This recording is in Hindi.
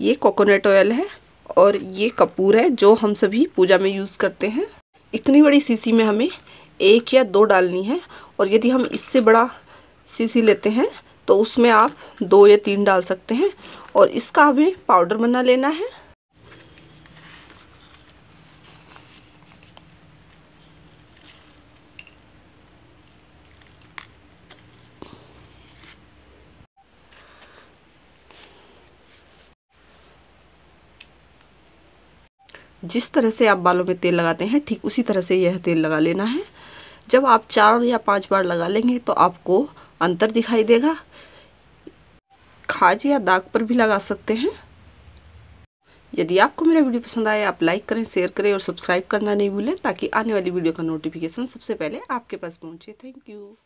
ये कोकोनट ऑयल है और ये कपूर है जो हम सभी पूजा में यूज़ करते हैं इतनी बड़ी सीसी में हमें एक या दो डालनी है और यदि हम इससे बड़ा सीसी लेते हैं तो उसमें आप दो या तीन डाल सकते हैं और इसका हमें पाउडर बना लेना है जिस तरह से आप बालों में तेल लगाते हैं ठीक उसी तरह से यह तेल लगा लेना है जब आप चार या पांच बार लगा लेंगे तो आपको अंतर दिखाई देगा खाज या दाग पर भी लगा सकते हैं यदि आपको मेरा वीडियो पसंद आए आप लाइक करें शेयर करें और सब्सक्राइब करना नहीं भूलें ताकि आने वाली वीडियो का नोटिफिकेशन सबसे पहले आपके पास पहुंचे थैंक यू